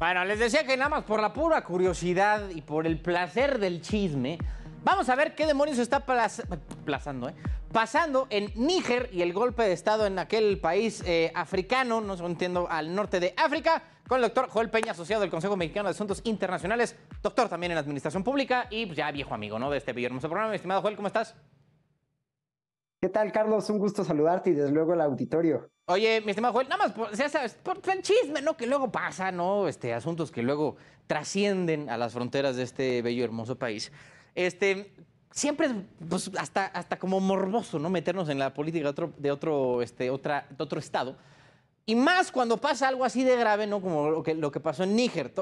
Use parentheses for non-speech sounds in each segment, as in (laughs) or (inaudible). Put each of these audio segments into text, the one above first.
Bueno, les decía que nada más por la pura curiosidad y por el placer del chisme, vamos a ver qué demonios está ¿eh? pasando en Níger y el golpe de Estado en aquel país eh, africano, no entiendo, al norte de África, con el doctor Joel Peña, asociado del Consejo Mexicano de Asuntos Internacionales, doctor también en Administración Pública y pues, ya viejo amigo ¿no? de este hermoso programa. estimado Joel, ¿cómo estás? ¿Qué tal, Carlos? Un gusto saludarte y desde luego el auditorio. Oye, mi estimado Joel, nada más, por, pues, ya sabes, por pues, pues, el chisme, ¿no? Que luego pasa, ¿no? Este, asuntos que luego trascienden a las fronteras de este bello, hermoso país. Este, siempre es pues, hasta, hasta como morboso, ¿no? Meternos en la política de otro, de otro, este, otra, de otro estado. Y más cuando pasa algo así de grave, ¿no? Como lo que, pasó en Níger.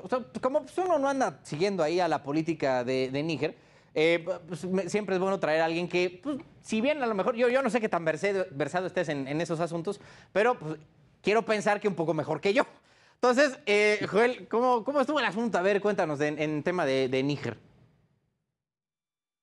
Como uno no anda siguiendo ahí a la política de, de Níger eh, pues, siempre es bueno traer a alguien que, pues, si bien a lo mejor, yo, yo no sé qué tan versado, estés en, esos asuntos, pero pues, quiero pensar que un poco mejor que yo. Entonces, eh, Joel, ¿cómo, ¿cómo, estuvo el asunto? A ver, cuéntanos en tema de, de Níger.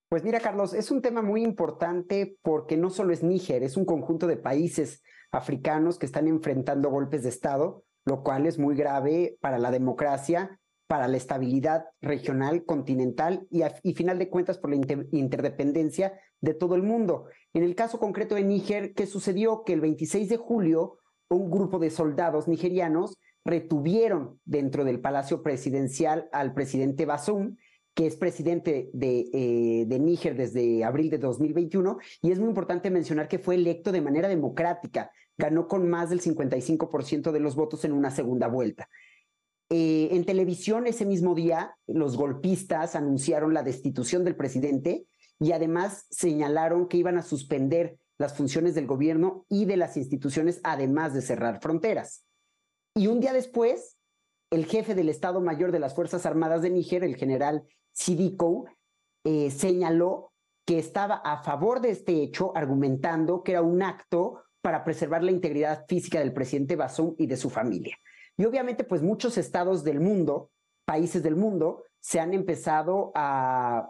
Pues mira, Carlos, es un tema muy importante porque no solo es Níger, es un conjunto de países africanos que están enfrentando golpes de Estado, lo cual es muy grave para la democracia para la estabilidad regional, continental y, final de cuentas por la interdependencia de todo el mundo. En el caso concreto de Níger, ¿qué sucedió? Que el 26 de julio un grupo de soldados nigerianos retuvieron dentro del Palacio Presidencial al presidente Basum, que es presidente de, eh, de, Níger desde abril de 2021, y es muy importante mencionar que fue electo de manera democrática, ganó con más del 55% de los votos en una segunda vuelta. Eh, en televisión ese mismo día, los golpistas anunciaron la destitución del presidente y además señalaron que iban a suspender las funciones del gobierno y de las instituciones, además de cerrar fronteras. Y un día después, el jefe del Estado Mayor de las Fuerzas Armadas de Níger, el general Sidiko, eh, señaló que estaba a favor de este hecho, argumentando que era un acto para preservar la integridad física del presidente Basum y de su familia. Y obviamente, pues muchos estados del mundo, países del mundo, se han empezado a,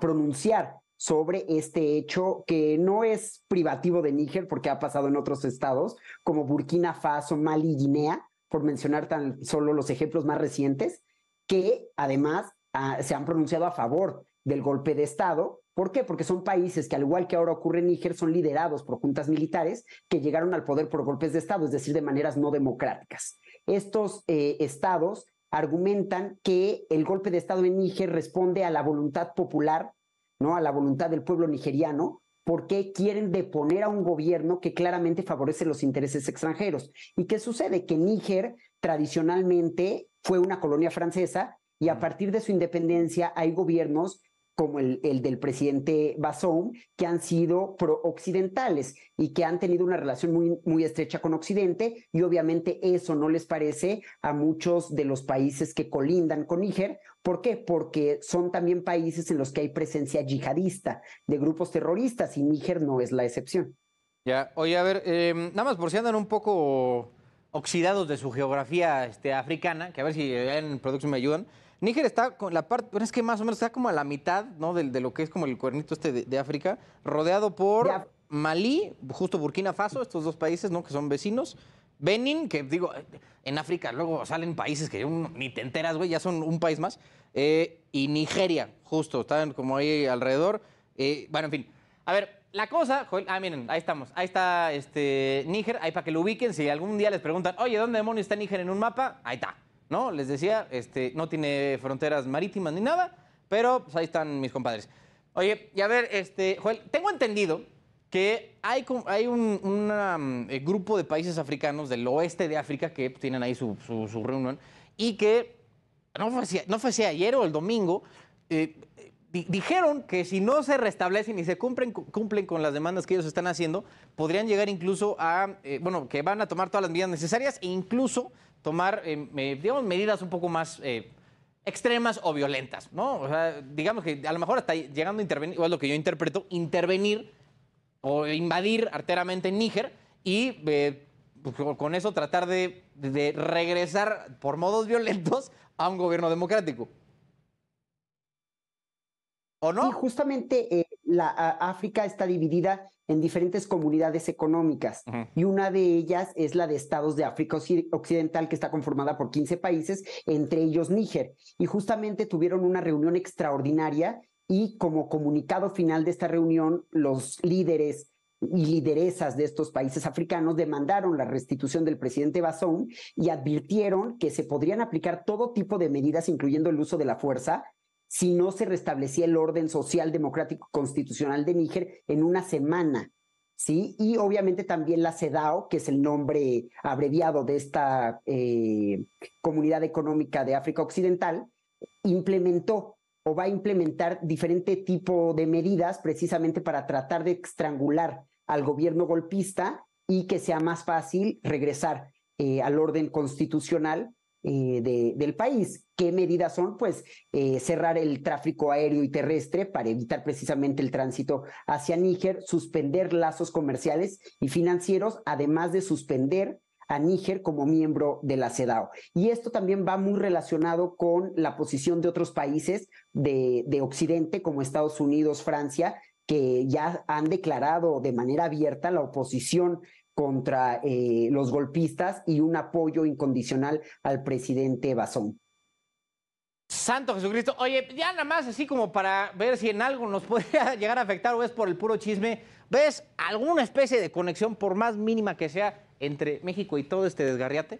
pronunciar sobre este hecho que no es privativo de Níger porque ha pasado en otros estados como Burkina Faso, Mali y Guinea, por mencionar tan solo los ejemplos más recientes, que además ah, se han pronunciado a favor del golpe de Estado ¿Por qué? Porque son países que, al igual que ahora ocurre en Níger, son liderados por juntas militares que llegaron al poder por golpes de Estado, es decir, de maneras no democráticas. Estos eh, estados argumentan que el golpe de Estado en Níger responde a la voluntad popular, ¿no? a la voluntad del pueblo nigeriano, porque quieren deponer a un gobierno que claramente favorece los intereses extranjeros. ¿Y qué sucede? Que Níger tradicionalmente fue una colonia francesa y a partir de su independencia hay gobiernos como el, del presidente Basón, que han sido pro-occidentales y que han tenido una relación muy, muy estrecha con Occidente, y obviamente eso no les parece a muchos de los países que colindan con Níger. ¿Por qué? Porque son también países en los que hay presencia yihadista de grupos terroristas, y Níger no es la excepción. Ya, oye, a ver, eh, nada más por si andan un poco oxidados de su geografía este, africana, que a ver si en producción me ayudan. Níger está con la parte, pero es que más o menos está como a la mitad, ¿no? De, lo que es como el cuernito este de, África, rodeado por Malí, justo Burkina Faso, estos dos países, ¿no? Que son vecinos. Benin, que digo, en África luego salen países que ni te enteras, güey, ya son un país más. Eh, y Nigeria, justo, están como ahí alrededor. Eh, bueno, en fin. A ver, la cosa, ah, miren, ahí estamos. Ahí está este Níger, ahí para que lo ubiquen. Si algún día les preguntan, oye, ¿dónde demonios está Níger en un mapa? Ahí está. ¿no? Les decía, este, no tiene fronteras marítimas ni nada, pero pues, ahí están mis compadres. Oye, y a ver, este, Joel, tengo entendido que hay, hay un mm, eh, grupo de países africanos del oeste de África que pues, tienen ahí su, reunión y que, no fue, ayer o el domingo, eh, dijeron que si no se restablecen y se cumplen, cumplen con las demandas que ellos están haciendo, podrían llegar incluso a, eh, bueno, que van a tomar todas las medidas necesarias e incluso tomar, eh, digamos, medidas un poco más eh, extremas o violentas, ¿no? digamos que a lo mejor está llegando a intervenir, o es lo que yo interpreto, intervenir o invadir arteramente Níger y eh, pues, con eso tratar de regresar por modos violentos a un gobierno democrático. Y justamente eh, la África está dividida en diferentes comunidades económicas y una de ellas es la de estados de África Occidental que está conformada por 15 países, entre ellos Níger. Y justamente tuvieron una reunión extraordinaria y como comunicado final de esta reunión, los líderes y lideresas de estos países africanos demandaron la restitución del presidente Bazoum y advirtieron que se podrían aplicar todo tipo de medidas, incluyendo el uso de la fuerza, si no se restablecía el orden social democrático constitucional de Níger en una semana. ¿sí? Y obviamente también la CEDAO, que es el nombre abreviado de esta eh, Comunidad Económica de África Occidental, implementó o va a implementar diferente tipo de medidas precisamente para tratar de estrangular al gobierno golpista y que sea más fácil regresar eh, al orden constitucional eh, del país. ¿Qué medidas son? Pues eh, cerrar el tráfico aéreo y terrestre para evitar precisamente el tránsito hacia Níger, suspender lazos comerciales y financieros, además de suspender a Níger como miembro de la cedao Y esto también va muy relacionado con la posición de otros países de, de Occidente, como Estados Unidos, Francia, que ya han declarado de manera abierta la oposición contra eh, los golpistas y un apoyo incondicional al presidente Bazón. Santo Jesucristo. Oye, ya nada más así como para ver si en algo nos (laughs) puede llegar a afectar o es por el puro chisme, ¿ves alguna especie de conexión, por más mínima que sea, entre México y todo este desgarriate?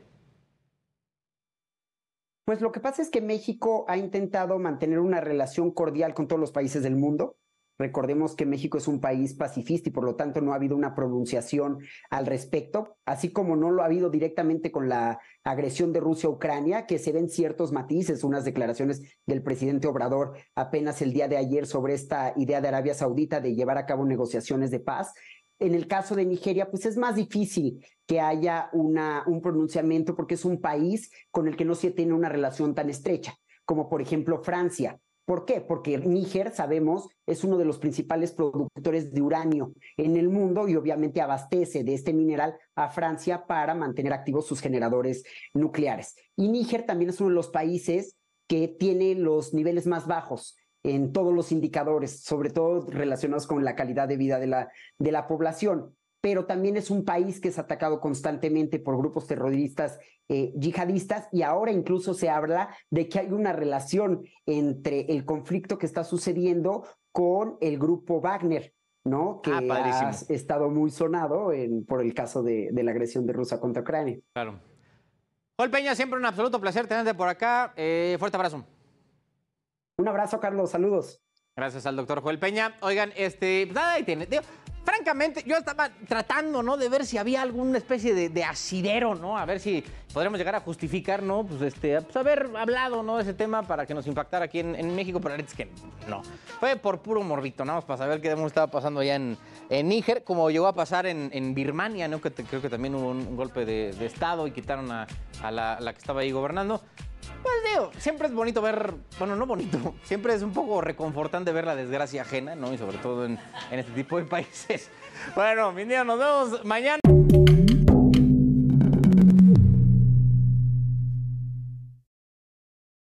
Pues lo que pasa es que México ha intentado mantener una relación cordial con todos los países del mundo. Recordemos que México es un país pacifista y por lo tanto no ha habido una pronunciación al respecto, así como no lo ha habido directamente con la agresión de Rusia a Ucrania, que se ven ciertos matices, unas declaraciones del presidente Obrador apenas el día de ayer sobre esta idea de Arabia Saudita de llevar a cabo negociaciones de paz. En el caso de Nigeria, pues es más difícil que haya una, un pronunciamiento porque es un país con el que no se tiene una relación tan estrecha como por ejemplo Francia, ¿Por qué? Porque Níger, sabemos, es uno de los principales productores de uranio en el mundo y obviamente abastece de este mineral a Francia para mantener activos sus generadores nucleares. Y Níger también es uno de los países que tiene los niveles más bajos en todos los indicadores, sobre todo relacionados con la calidad de vida de la, de la población pero también es un país que es atacado constantemente por grupos terroristas eh, yihadistas y ahora incluso se habla de que hay una relación entre el conflicto que está sucediendo con el grupo Wagner, ¿no? Que ah, ha estado muy sonado por el caso de, la agresión de Rusia contra Ucrania. Claro. Joel Peña, siempre un absoluto placer tenerte por acá. Eh, fuerte abrazo. Un abrazo, Carlos. Saludos. Gracias al doctor Joel Peña. Oigan, este, pues nada, ahí tiene francamente, yo estaba tratando, ¿no? De ver si había alguna especie de, asidero, ¿no? A ver si podríamos llegar a justificar, ¿no? Pues, este, pues haber hablado, ¿no? De ese tema para que nos impactara aquí en, México, pero es que no. Fue por puro morbito, para saber qué demonios estaba pasando allá en, Níger, como llegó a pasar en, Birmania, ¿no? Que creo que también hubo un, golpe de, Estado y quitaron a, la, a la que estaba ahí gobernando. Pues digo, siempre es bonito ver, bueno, no bonito, (laughs) siempre es un poco reconfortante ver la desgracia ajena, ¿no? Y sobre todo en, en este tipo de (laughs) países. Bueno, mi día, nos vemos mañana.